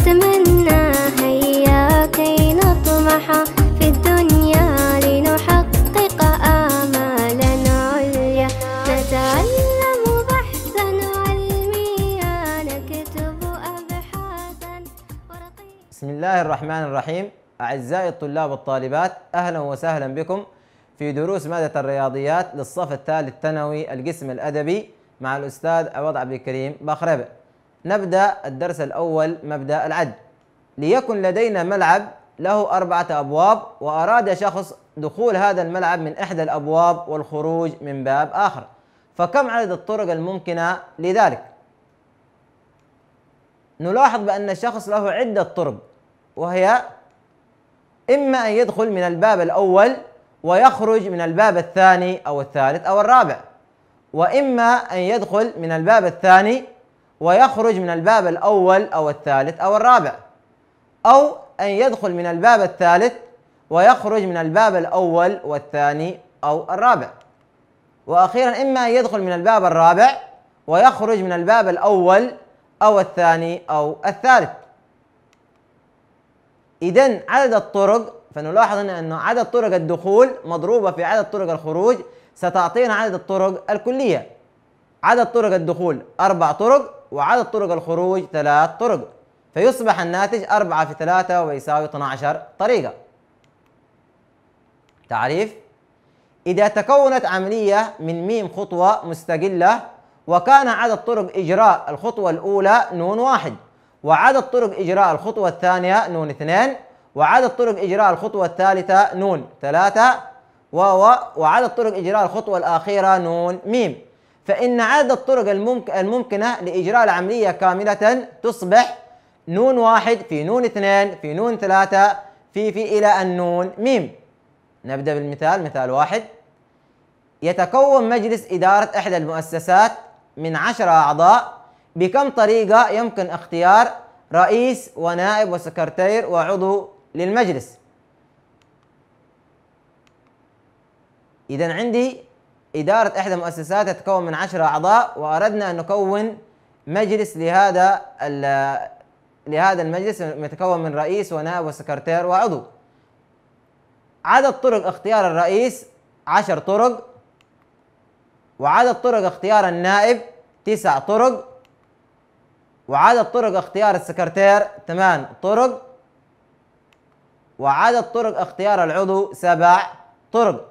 نتمنى هيا كي نطمح في الدنيا لنحقق آمالا عليا نتعلم بحثا علميا نكتب أبحاثا بسم الله الرحمن الرحيم أعزائي الطلاب والطالبات أهلا وسهلا بكم في دروس مادة الرياضيات للصف الثالث ثانوي القسم الأدبي مع الأستاذ عوض عبد الكريم بخربه نبدأ الدرس الأول مبدأ العد ليكن لدينا ملعب له أربعة أبواب وأراد شخص دخول هذا الملعب من إحدى الأبواب والخروج من باب آخر فكم عدد الطرق الممكنة لذلك؟ نلاحظ بأن الشخص له عدة طرق وهي إما أن يدخل من الباب الأول ويخرج من الباب الثاني أو الثالث أو الرابع وإما أن يدخل من الباب الثاني ويخرج من الباب الأول أو الثالث أو الرابع أو أن يدخل من الباب الثالث ويخرج من الباب الأول والثاني أو الرابع وأخيرا إما أن يدخل من الباب الرابع ويخرج من الباب الأول أو الثاني أو الثالث إذا عدد الطرق فنلاحظ هنا أن عدد طرق الدخول مضروبة في عدد طرق الخروج ستعطينا عدد الطرق الكلية عدد طرق الدخول أربع طرق وعدد طرق الخروج ثلاث طرق فيصبح الناتج 4 في 3 ويساوي 12 طريقة تعريف إذا تكونت عملية من ميم خطوة مستقلة وكان عدد طرق إجراء الخطوة الأولى نون واحد وعدد طرق إجراء الخطوة الثانية نون اثنين وعدد طرق إجراء الخطوة الثالثة نون ثلاثة وعدد طرق إجراء الخطوة الأخيرة نون ميم فإن عدد الطرق الممكنة لإجراء العملية كاملة تصبح نون واحد في نون اثنين في نون ثلاثة في في إلى النون ميم نبدأ بالمثال مثال واحد يتكون مجلس إدارة إحدى المؤسسات من عشرة أعضاء بكم طريقة يمكن اختيار رئيس ونائب وسكرتير وعضو للمجلس إذا عندي إدارة إحدى المؤسسات تتكون من عشرة أعضاء وأردنا أن نكون مجلس لهذا لهذا المجلس يتكون من رئيس ونائب وسكرتير وعضو عدد طرق اختيار الرئيس عشر طرق وعدد طرق اختيار النائب تسع طرق وعدد طرق اختيار السكرتير ثمان طرق وعدد طرق اختيار العضو سبع طرق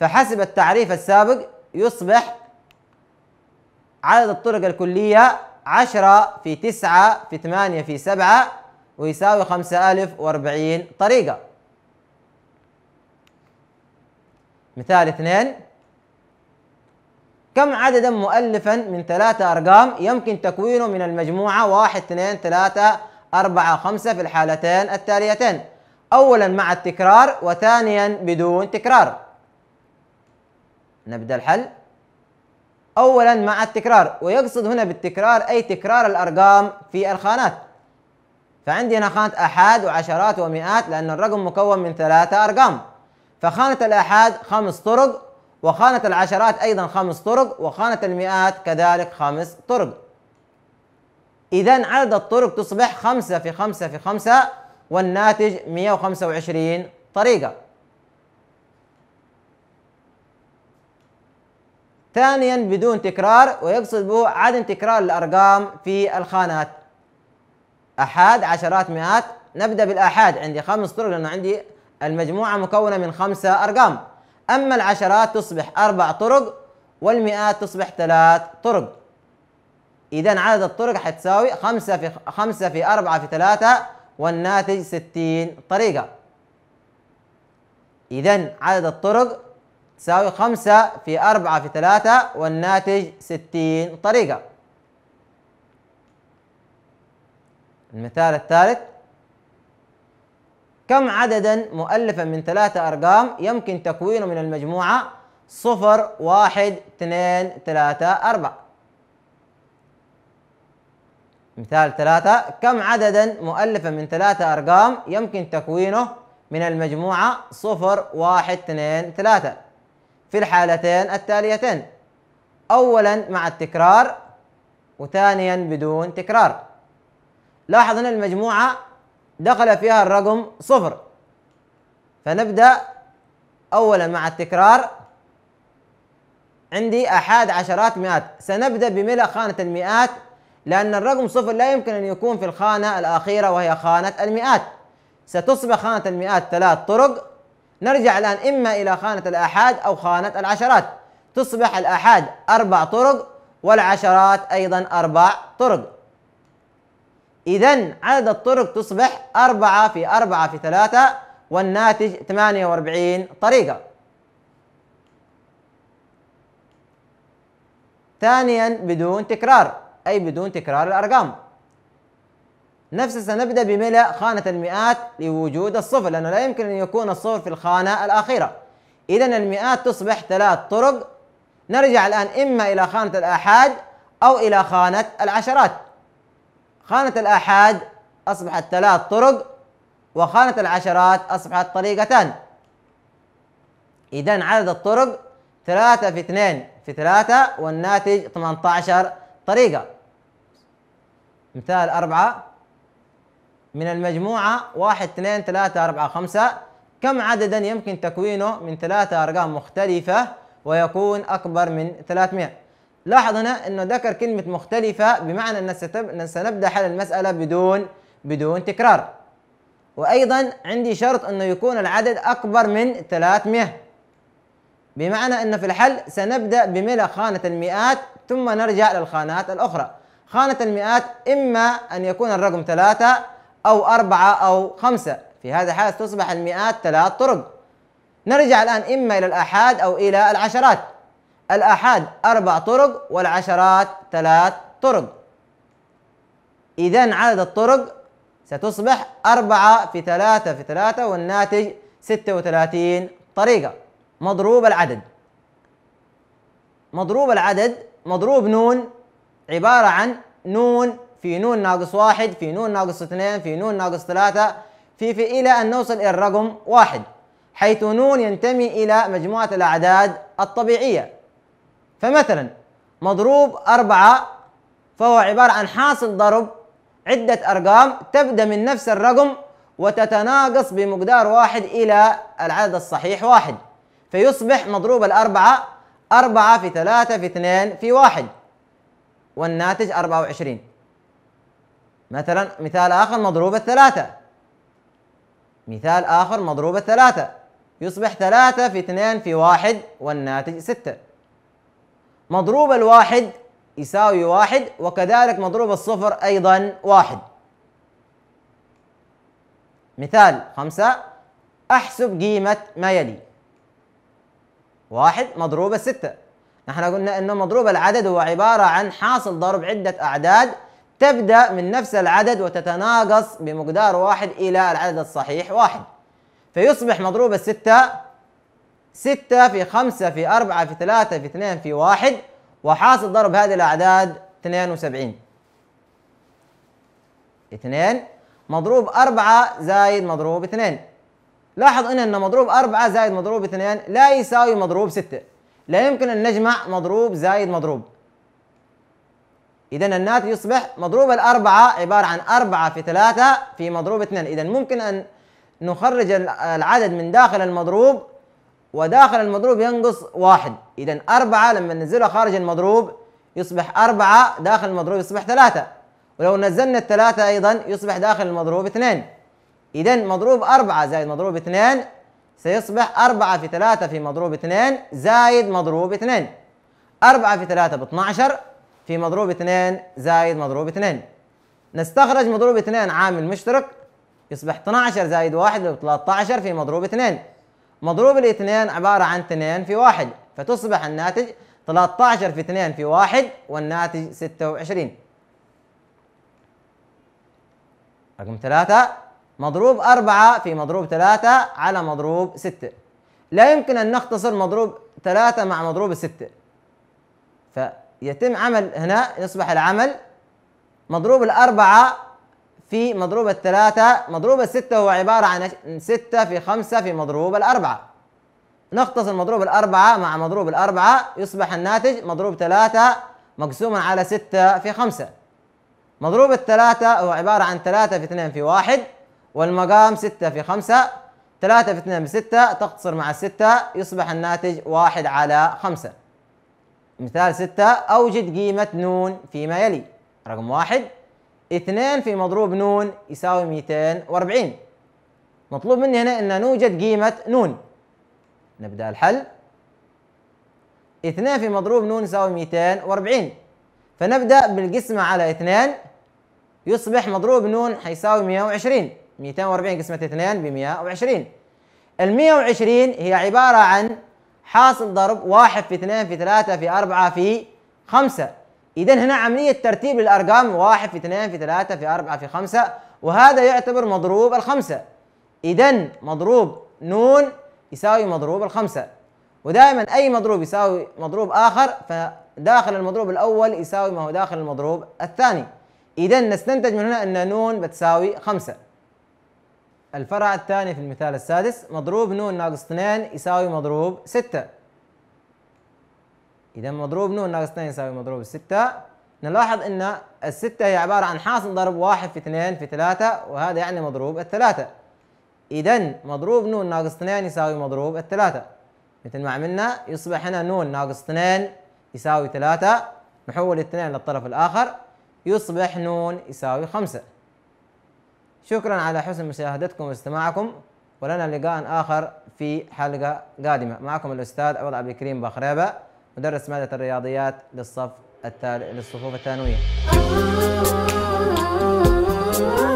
فحسب التعريف السابق يصبح عدد الطرق الكلية عشرة في تسعة في ثمانية في سبعة ويساوي خمسة ألف وأربعين طريقة مثال اثنين كم عددا مؤلفا من ثلاثة أرقام يمكن تكوينه من المجموعة واحد اثنين ثلاثة أربعة خمسة في الحالتين التاليتين أولا مع التكرار وثانيا بدون تكرار نبدأ الحل أولا مع التكرار ويقصد هنا بالتكرار أي تكرار الأرقام في الخانات فعندي هنا خانة أحاد وعشرات ومئات لأن الرقم مكون من ثلاثة أرقام فخانة الأحاد خمس طرق وخانة العشرات أيضا خمس طرق وخانة المئات كذلك خمس طرق إذا عدد الطرق تصبح خمسة في خمسة في خمسة والناتج 125 طريقة ثانيا بدون تكرار ويقصد به عدم تكرار الأرقام في الخانات أحاد عشرات مئات نبدأ بالآحاد عندي خمس طرق لأنه عندي المجموعة مكونة من خمسة أرقام أما العشرات تصبح أربع طرق والمئات تصبح ثلاث طرق إذا عدد الطرق حتساوي خمسة في خمسة في أربعة في ثلاثة والناتج ستين طريقة إذا عدد الطرق تساوي خمسة في أربعة في ثلاثة والناتج ستين طريقة المثال الثالث كم عددا مؤلفا من ثلاثة أرقام يمكن تكوينه من المجموعة صفر واحد اثنين ثلاثة أربعة مثال ثلاثة كم عددا مؤلفا من ثلاثة أرقام يمكن تكوينه من المجموعة صفر واحد اثنين ثلاثة في الحالتين التاليتين أولا مع التكرار وثانيا بدون تكرار لاحظ أن المجموعة دخل فيها الرقم صفر فنبدأ أولا مع التكرار عندي أحد عشرات مئات سنبدأ بملء خانة المئات لأن الرقم صفر لا يمكن أن يكون في الخانة الأخيرة وهي خانة المئات ستصبح خانة المئات ثلاث طرق نرجع الآن إما إلى خانة الآحاد أو خانة العشرات تصبح الآحاد أربع طرق والعشرات أيضا أربع طرق إذا عدد الطرق تصبح أربعة في أربعة في ثلاثة والناتج 48 طريقة ثانيا بدون تكرار أي بدون تكرار الأرقام نفس سنبدأ بملء خانة المئات لوجود الصفر لأنه لا يمكن أن يكون الصفر في الخانة الأخيرة إذا المئات تصبح ثلاث طرق نرجع الآن إما إلى خانة الآحاد أو إلى خانة العشرات خانة الآحاد أصبحت ثلاث طرق وخانة العشرات أصبحت طريقتان إذا عدد الطرق ثلاثة في اثنين في ثلاثة والناتج 18 طريقة مثال أربعة من المجموعة 1 2 3 4 5 كم عددا يمكن تكوينه من ثلاثة أرقام مختلفة ويكون أكبر من 300 لاحظ هنا أنه ذكر كلمة مختلفة بمعنى أن سنبدأ حل المسألة بدون بدون تكرار وأيضا عندي شرط أنه يكون العدد أكبر من 300 بمعنى أنه في الحل سنبدأ بملء خانة المئات ثم نرجع للخانات الأخرى خانة المئات إما أن يكون الرقم ثلاثة أو أربعة أو خمسة في هذا الحال تصبح المئات ثلاث طرق نرجع الآن إما إلى الآحاد أو إلى العشرات الآحاد أربع طرق والعشرات ثلاث طرق إذا عدد الطرق ستصبح أربعة في ثلاثة في ثلاثة والناتج ستة وثلاثين طريقة مضروب العدد مضروب العدد مضروب نون عبارة عن نون في نون ناقص واحد في نون ناقص اثنين في نون ناقص ثلاثة في في إلى أن نوصل إلى الرقم واحد حيث نون ينتمي إلى مجموعة الأعداد الطبيعية فمثلا مضروب أربعة فهو عبارة عن حاصل ضرب عدة أرقام تبدأ من نفس الرقم وتتناقص بمقدار واحد إلى العدد الصحيح واحد فيصبح مضروب الأربعة أربعة في ثلاثة في اثنين في واحد والناتج أربعة وعشرين مثلا مثال آخر مضروبة ثلاثة مثال آخر مضروبة ثلاثة يصبح ثلاثة في اثنين في واحد والناتج ستة مضروب الواحد يساوي واحد وكذلك مضروب الصفر أيضا واحد مثال خمسة أحسب قيمة ما يلي واحد مضروبة ستة نحن قلنا أنه مضروب العدد هو عبارة عن حاصل ضرب عدة أعداد تبدأ من نفس العدد وتتناقص بمقدار واحد إلى العدد الصحيح واحد فيصبح مضروب الستة ستة في خمسة في أربعة في ثلاثة في اثنين في واحد وحاصل ضرب هذه الأعداد 72 2 مضروب 4 زايد مضروب 2 لاحظ هنا أن مضروب 4 زايد مضروب 2 لا يساوي مضروب 6 لا يمكن أن نجمع مضروب زايد مضروب إذا الناتج يصبح مضروب الأربعة عبارة عن أربعة في ثلاثة في مضروب اثنين إذا ممكن أن نخرج العدد من داخل المضروب وداخل المضروب ينقص واحد إذا أربعة لما ننزلها خارج المضروب يصبح أربعة داخل المضروب يصبح ثلاثة ولو نزلنا الثلاثة أيضا يصبح داخل المضروب اثنين إذا مضروب أربعة زائد مضروب اثنين سيصبح أربعة في ثلاثة في مضروب اثنين زائد مضروب اثنين أربعة في ثلاثة ب 12 في مضروب 2 زائد مضروب 2 نستخرج مضروب 2 عامل مشترك يصبح 12 زائد 1 ب 13 في مضروب 2 مضروب الاثنين عبارة عن 2 في 1 فتصبح الناتج 13 في 2 في 1 والناتج 26 رقم 3 مضروب 4 في مضروب 3 على مضروب 6 لا يمكن أن نختصر مضروب 3 مع مضروب 6 ف يتم عمل هنا يصبح العمل مضروب الأربعة في مضروب الثلاثة مضروب الستة هو عبارة عن ستة في خمسة في مضروب الأربعة نختصر مضروب الأربعة مع مضروب الأربعة يصبح الناتج مضروب ثلاثة مقسوما على ستة في خمسة مضروب الثلاثة هو عبارة عن ثلاثة في اثنين في واحد والمقام ستة في خمسة ثلاثة في اثنين بستة تقتصر مع الستة يصبح الناتج واحد على خمسة مثال ستة أوجد قيمة نون فيما يلي رقم واحد اثنين في مضروب نون يساوي 240 مطلوب مني هنا أن نوجد قيمة نون نبدأ الحل اثنين في مضروب نون يساوي 240 فنبدأ بالقسمة على اثنين يصبح مضروب نون حيساوي 120 240 قسمة اثنين ب 120 ال 120 هي عبارة عن حاصل ضرب واحد في اثنين في ثلاثة في أربعة في خمسة إذا هنا عملية ترتيب للأرقام واحد في اثنين في ثلاثة في أربعة في خمسة وهذا يعتبر مضروب الخمسة إذا مضروب نون يساوي مضروب الخمسة ودائما أي مضروب يساوي مضروب آخر فداخل المضروب الأول يساوي ما هو داخل المضروب الثاني إذا نستنتج من هنا أن نون بتساوي خمسة الفرع الثاني في المثال السادس مضروب ن ناقص 2 يساوي مضروب 6 إذا مضروب ن ناقص 2 يساوي مضروب 6 نلاحظ أن ال6 هي عبارة عن حاصل ضرب 1 في 2 في 3 وهذا يعني مضروب 3 إذا مضروب ن ناقص 2 يساوي مضروب 3 مثل ما عملنا يصبح هنا ن ناقص 2 يساوي 3 نحول 2 للطرف الآخر يصبح ن يساوي 5 شكرا على حسن مشاهدتكم واستماعكم ولنا لقاء آخر في حلقة قادمة معكم الأستاذ عوض عبد الكريم بخريبة مدرس مادة الرياضيات للصف التال... للصفوف الثانوية